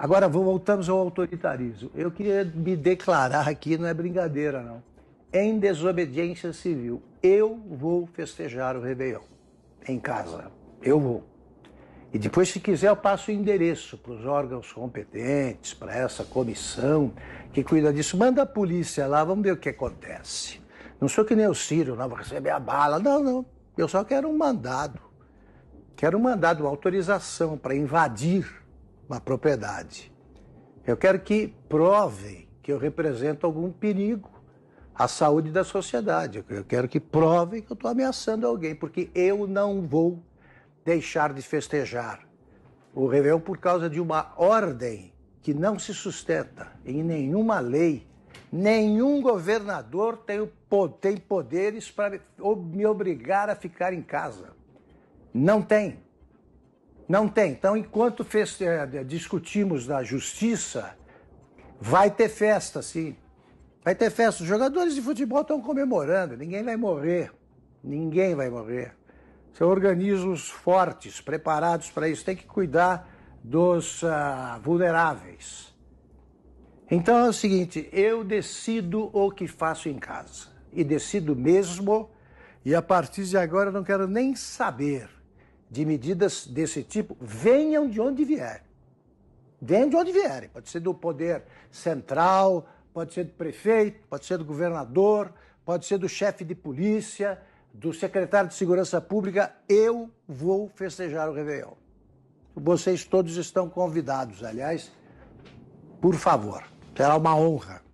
Agora voltamos ao autoritarismo. Eu queria me declarar aqui, não é brincadeira não. Em desobediência civil, eu vou festejar o Réveillon em casa. Eu vou. E depois, se quiser, eu passo o endereço para os órgãos competentes, para essa comissão que cuida disso. Manda a polícia lá, vamos ver o que acontece. Não sou que nem o Ciro, não vou receber a bala. Não, não. Eu só quero um mandado. Quero um mandado, uma autorização para invadir uma propriedade. Eu quero que provem que eu represento algum perigo à saúde da sociedade. Eu quero que provem que eu estou ameaçando alguém, porque eu não vou deixar de festejar o Réveillon por causa de uma ordem que não se sustenta em nenhuma lei. Nenhum governador tem, tem poderes para me obrigar a ficar em casa. Não tem. Não tem. Então, enquanto fez, é, discutimos da justiça, vai ter festa, sim. Vai ter festa. Os jogadores de futebol estão comemorando. Ninguém vai morrer. Ninguém vai morrer. São organismos fortes, preparados para isso. Tem que cuidar dos uh, vulneráveis. Então é o seguinte: eu decido o que faço em casa. E decido mesmo. E a partir de agora eu não quero nem saber de medidas desse tipo venham de onde vier. Venham de onde vierem. Pode ser do poder central, pode ser do prefeito, pode ser do governador, pode ser do chefe de polícia, do secretário de Segurança Pública. Eu vou festejar o Réveillon. Vocês todos estão convidados, aliás, por favor. Será uma honra.